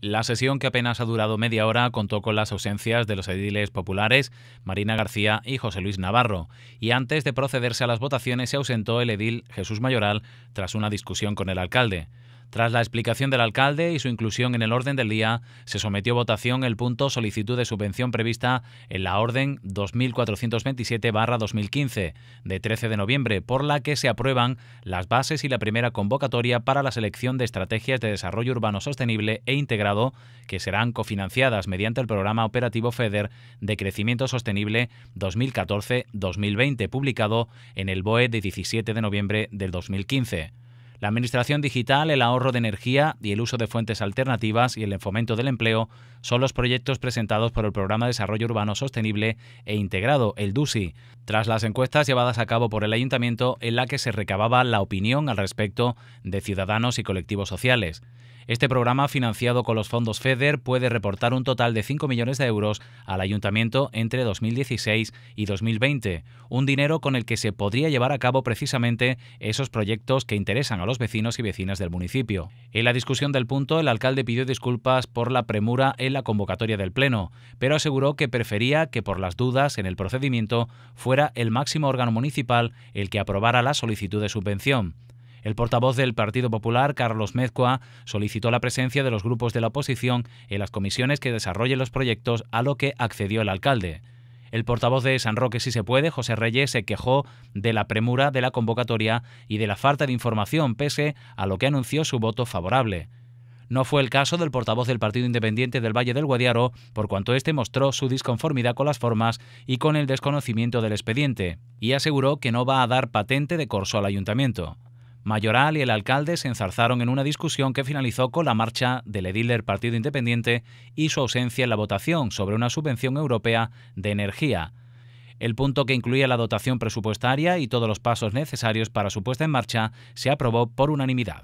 La sesión, que apenas ha durado media hora, contó con las ausencias de los ediles populares Marina García y José Luis Navarro, y antes de procederse a las votaciones se ausentó el edil Jesús Mayoral tras una discusión con el alcalde. Tras la explicación del alcalde y su inclusión en el orden del día, se sometió a votación el punto solicitud de subvención prevista en la orden 2427-2015 de 13 de noviembre, por la que se aprueban las bases y la primera convocatoria para la selección de estrategias de desarrollo urbano sostenible e integrado que serán cofinanciadas mediante el programa operativo FEDER de crecimiento sostenible 2014-2020 publicado en el BOE de 17 de noviembre del 2015. La administración digital, el ahorro de energía y el uso de fuentes alternativas y el fomento del empleo son los proyectos presentados por el Programa de Desarrollo Urbano Sostenible e Integrado, el DUSI, tras las encuestas llevadas a cabo por el ayuntamiento en la que se recababa la opinión al respecto de ciudadanos y colectivos sociales. Este programa, financiado con los fondos FEDER, puede reportar un total de 5 millones de euros al ayuntamiento entre 2016 y 2020, un dinero con el que se podría llevar a cabo precisamente esos proyectos que interesan a los vecinos y vecinas del municipio. En la discusión del punto, el alcalde pidió disculpas por la premura en la convocatoria del Pleno, pero aseguró que prefería que por las dudas en el procedimiento fuera el máximo órgano municipal el que aprobara la solicitud de subvención. El portavoz del Partido Popular, Carlos Mezcua, solicitó la presencia de los grupos de la oposición en las comisiones que desarrollen los proyectos, a lo que accedió el alcalde. El portavoz de San Roque, si se puede, José Reyes, se quejó de la premura de la convocatoria y de la falta de información, pese a lo que anunció su voto favorable. No fue el caso del portavoz del Partido Independiente del Valle del Guadiaro, por cuanto este mostró su disconformidad con las formas y con el desconocimiento del expediente, y aseguró que no va a dar patente de corso al ayuntamiento. Mayoral y el alcalde se enzarzaron en una discusión que finalizó con la marcha del edil Partido Independiente y su ausencia en la votación sobre una subvención europea de energía. El punto que incluía la dotación presupuestaria y todos los pasos necesarios para su puesta en marcha se aprobó por unanimidad.